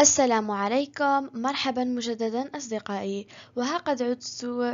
السلام عليكم مرحبا مجددا أصدقائي وها قد عدت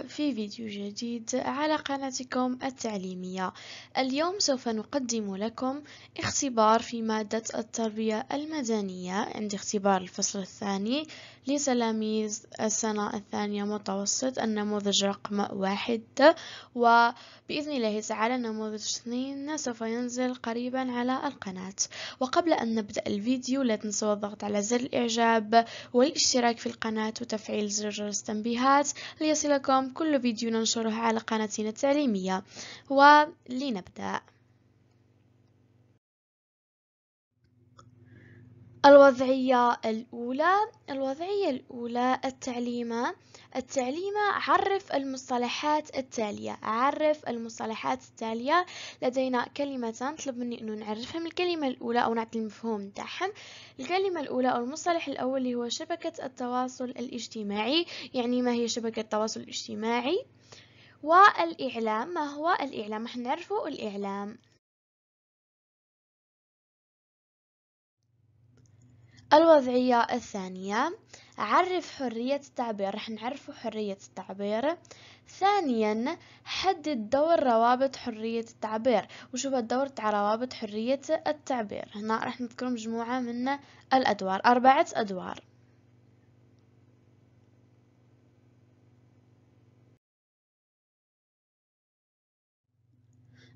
في فيديو جديد على قناتكم التعليمية اليوم سوف نقدم لكم اختبار في مادة التربية المدنية عند اختبار الفصل الثاني لتلاميذ السنة الثانية متوسط النموذج رقم واحد وبإذن الله تعالى نموذج اثنين سوف ينزل قريبا على القناة وقبل أن نبدأ الفيديو لا تنسوا الضغط على زر الإعجاب والاشتراك في القناة وتفعيل زر جرس التنبيهات ليصلكم كل فيديو ننشره على قناتنا التعليمية ولنبدأ الوضعية الأولى الوضعية الأولى التعليمة التعليمة عرف المصطلحات التالية عرف المصطلحات التالية لدينا كلمتان طلب مني أن نعرفهم الكلمة الأولى أو نعطي المفهوم تاعهم الكلمة الأولى أو المصطلح الأول اللي هو شبكة التواصل الاجتماعي يعني ما هي شبكة التواصل الاجتماعي والإعلام ما هو الإعلام؟ نحن نعرفه الإعلام الوضعية الثانية عرف حرية التعبير رح نعرفه حرية التعبير ثانيا حدد دور روابط حرية التعبير وشو الدور تاع روابط حرية التعبير هنا رح نذكر مجموعة من الأدوار أربعة أدوار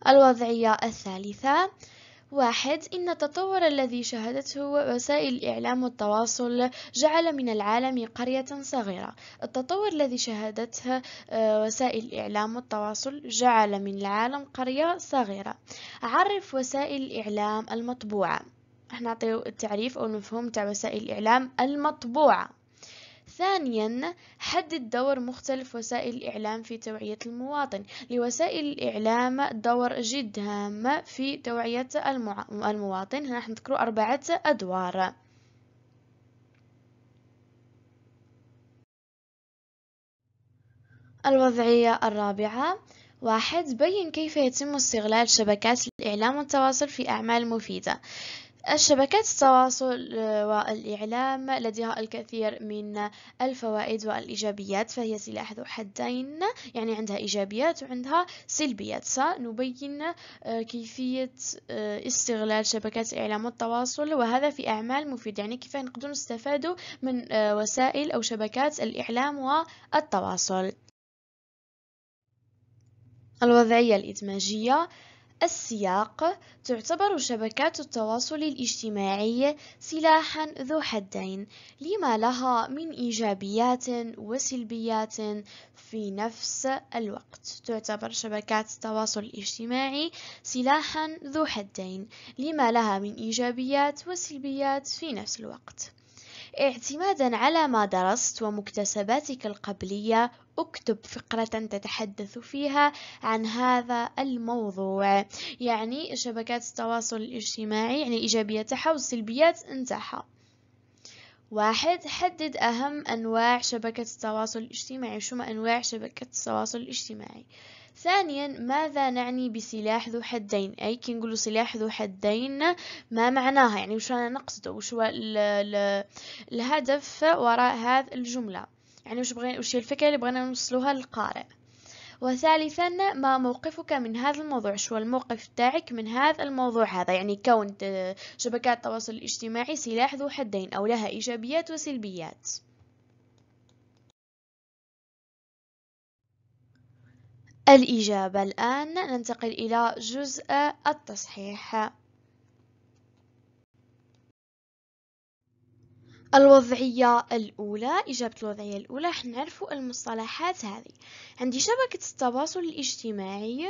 الوضعية الثالثة واحد إن التطور الذي شهدته وسائل الإعلام والتواصل جعل من العالم قرية صغيرة التطور الذي شهدته آه، وسائل الإعلام والتواصل جعل من العالم قرية صغيرة عرف وسائل الإعلام المطبوعة احنا نعطيو التعريف أو المفهوم تاع وسائل الإعلام المطبوعة ثانيا حدد دور مختلف وسائل الإعلام في توعية المواطن لوسائل الإعلام دور جد هام في توعية المواطن هنا نذكر أربعة أدوار الوضعية الرابعة واحد بين كيف يتم استغلال شبكات الإعلام والتواصل في أعمال مفيدة الشبكات التواصل آه، والإعلام لديها الكثير من الفوائد والإيجابيات فهي سلاح ذو حدين يعني عندها إيجابيات وعندها سلبيات سنبين آه، كيفية آه، استغلال شبكات الإعلام والتواصل وهذا في أعمال مفيدة يعني كيف نقدر نستفاد من وسائل أو شبكات الإعلام والتواصل الوضعية الإدماجية السياق تعتبر شبكات التواصل الاجتماعي سلاحا ذو حدين لما لها من إيجابيات وسلبيات في نفس الوقت تعتبر شبكات التواصل الاجتماعي سلاحا ذو حدين لما لها من إيجابيات وسلبيات في نفس الوقت اعتمادا على ما درست ومكتسباتك القبلية اكتب فقرة تتحدث فيها عن هذا الموضوع يعني شبكات التواصل الاجتماعي يعني إيجابياتها والسلبيات نتاعها واحد حدد أهم أنواع شبكة التواصل الاجتماعي شو ما أنواع شبكة التواصل الاجتماعي ثانيا ماذا نعني بسلاح ذو حدين أي كي نقول سلاح ذو حدين ما معناها يعني وش أنا نقصده وش الهدف وراء هذه الجملة يعني وش بغينا وش هي الفكرة اللي بغينا نوصلوها للقارئ وثالثا ما موقفك من هذا الموضوع شو الموقف تاعك من هذا الموضوع هذا يعني كون آه، شبكات التواصل الاجتماعي سلاح ذو حدين أو لها إيجابيات وسلبيات الإجابة الآن ننتقل إلى جزء التصحيح الوضعية الأولى إجابة الوضعية الأولى حنعرفوا المصطلحات هذه عندي شبكة التواصل الاجتماعي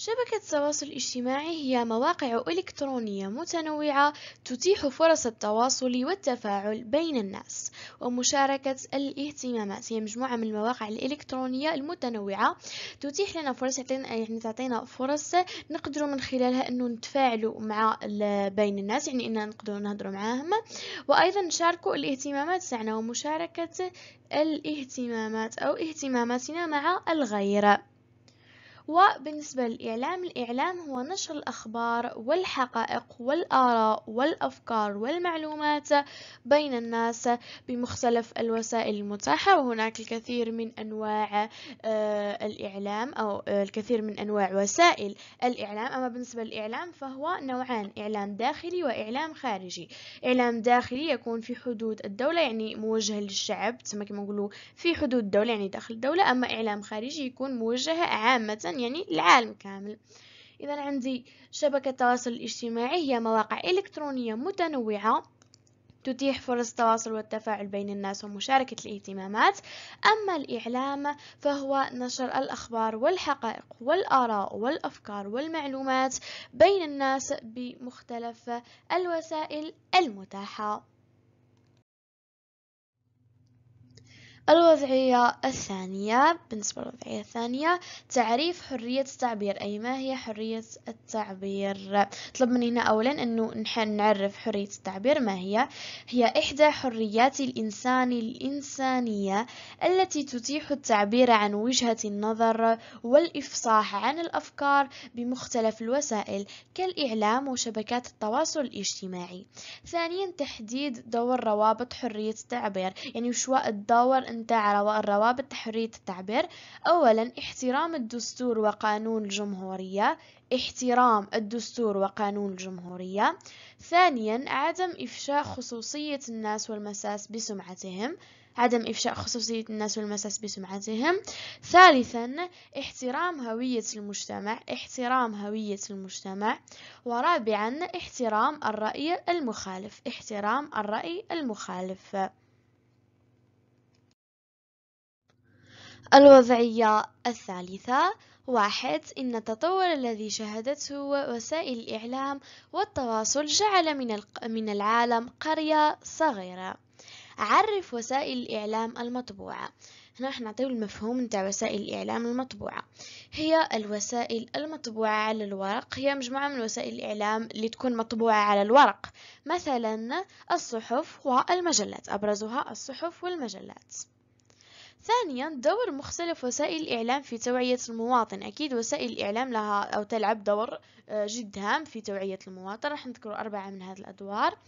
شبكة التواصل الاجتماعي هي مواقع إلكترونية متنوعة تتيح فرص التواصل والتفاعل بين الناس ومشاركة الاهتمامات هي مجموعة من المواقع الإلكترونية المتنوعة تتيح لنا فرص يعني تعطينا فرص نقدر من خلالها أنه نتفاعل مع بين الناس يعني أننا نقدر نهضر معاهم وأيضا نشاركوا الاهتمامات تاعنا ومشاركة الاهتمامات أو اهتماماتنا مع الغير وبالنسبة للإعلام الإعلام هو نشر الأخبار والحقائق والآراء والأفكار والمعلومات بين الناس بمختلف الوسائل المتاحة وهناك الكثير من أنواع آه، الإعلام أو آه، الكثير من أنواع وسائل الإعلام أما بالنسبة للإعلام فهو نوعان إعلام داخلي وإعلام خارجي إعلام داخلي يكون في حدود الدولة يعني موجه للشعب تسمى كما نقولوا في حدود الدولة يعني داخل الدولة أما إعلام خارجي يكون موجه عامة يعني العالم كامل إذا عندي شبكة التواصل الاجتماعي هي مواقع إلكترونية متنوعة تتيح فرص التواصل والتفاعل بين الناس ومشاركة الاهتمامات أما الإعلام فهو نشر الأخبار والحقائق والآراء والأفكار والمعلومات بين الناس بمختلف الوسائل المتاحة الوضعية الثانية بالنسبة للوضعية الثانية تعريف حرية التعبير أي ما هي حرية التعبير طلب من هنا أولا أنه نحن نعرف حرية التعبير ما هي هي إحدى حريات الإنسان الإنسانية التي تتيح التعبير عن وجهة النظر والإفصاح عن الأفكار بمختلف الوسائل كالإعلام وشبكات التواصل الاجتماعي ثانيا تحديد دور روابط حرية التعبير يعني وشواء الدور أنت الروابط حرية التعبير أولا احترام الدستور وقانون الجمهورية احترام الدستور وقانون الجمهورية ثانيا عدم إفشاء خصوصية الناس والمساس بسمعتهم عدم إفشاء خصوصية الناس والمساس بسمعتهم ثالثا احترام هوية المجتمع احترام هوية المجتمع ورابعا احترام الرأي المخالف احترام الرأي المخالف الوضعية الثالثة واحد إن التطور الذي شهدته وسائل الإعلام والتواصل جعل من, من العالم قرية صغيرة عرف وسائل الإعلام المطبوعة هنا راح نعطيو المفهوم نتاع وسائل الإعلام المطبوعة هي الوسائل المطبوعة على الورق هي مجموعة من وسائل الإعلام اللي تكون مطبوعة على الورق مثلا الصحف والمجلات أبرزها الصحف والمجلات ثانيا دور مختلف وسائل الإعلام في توعية المواطن أكيد وسائل الإعلام لها أو تلعب دور آه، جد هام في توعية المواطن راح نذكر أربعة من هذه الأدوار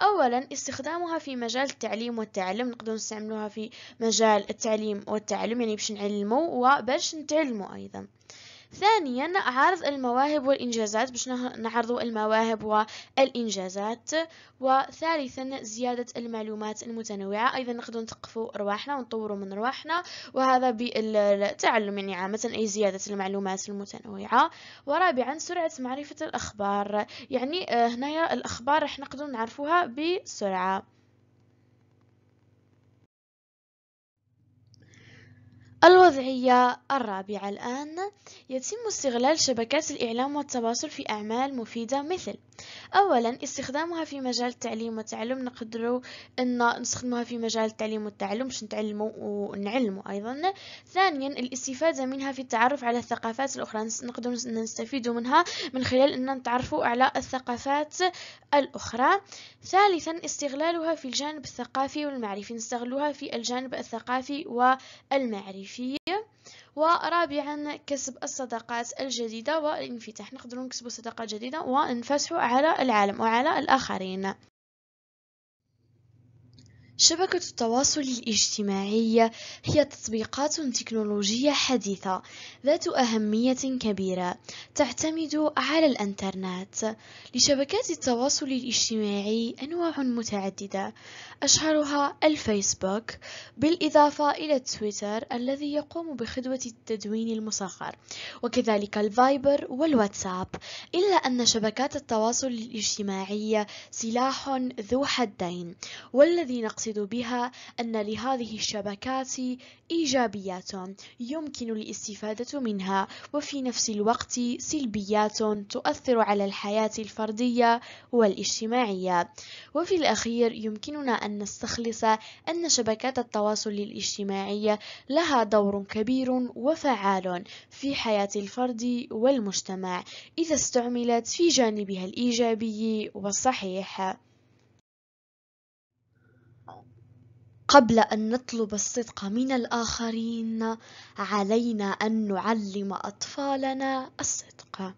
أولا استخدامها في مجال التعليم والتعلم نقدر نستعملوها في مجال التعليم والتعلم يعني باش نعلمو وباش نتعلمو أيضا ثانيا عرض المواهب والإنجازات باش نعرضوا المواهب والإنجازات وثالثا زيادة المعلومات المتنوعة أيضا نقدر نتقفوا رواحنا ونطوروا من رواحنا وهذا بالتعلم يعني عامة أي زيادة المعلومات المتنوعة ورابعا سرعة معرفة الأخبار يعني آه، هنايا الأخبار راح نقدر نعرفوها بسرعة الوضعية الرابعة الآن يتم استغلال شبكات الإعلام والتواصل في أعمال مفيدة مثل أولا استخدامها في مجال التعليم والتعلم نقدروا أن نستخدمها في مجال التعليم والتعلم باش نتعلموا ونعلموا أيضا ثانيا الاستفادة منها في التعرف على الثقافات الأخرى نقدر نستفيد منها من خلال أن نتعرفوا على الثقافات الأخرى ثالثا استغلالها في الجانب الثقافي والمعرفي نستغلها في الجانب الثقافي والمعرفي ورابعا كسب الصداقات الجديدة والانفتاح نقدروا نكسبوا صداقات جديدة وننفتحوا على العالم وعلى الآخرين شبكة التواصل الاجتماعي هي تطبيقات تكنولوجية حديثة ذات أهمية كبيرة تعتمد على الإنترنت لشبكات التواصل الاجتماعي أنواع متعددة أشهرها الفيسبوك بالإضافة إلى التويتر الذي يقوم بخدمة التدوين المصغر وكذلك الفايبر والواتساب إلا أن شبكات التواصل الاجتماعي سلاح ذو حدين والذي نقصد أقصد بها أن لهذه الشبكات إيجابيات يمكن الاستفادة منها وفي نفس الوقت سلبيات تؤثر على الحياة الفردية والاجتماعية وفي الأخير يمكننا أن نستخلص أن شبكات التواصل الاجتماعي لها دور كبير وفعال في حياة الفرد والمجتمع إذا استعملت في جانبها الإيجابي والصحيح قبل أن نطلب الصدق من الآخرين علينا أن نعلم أطفالنا الصدق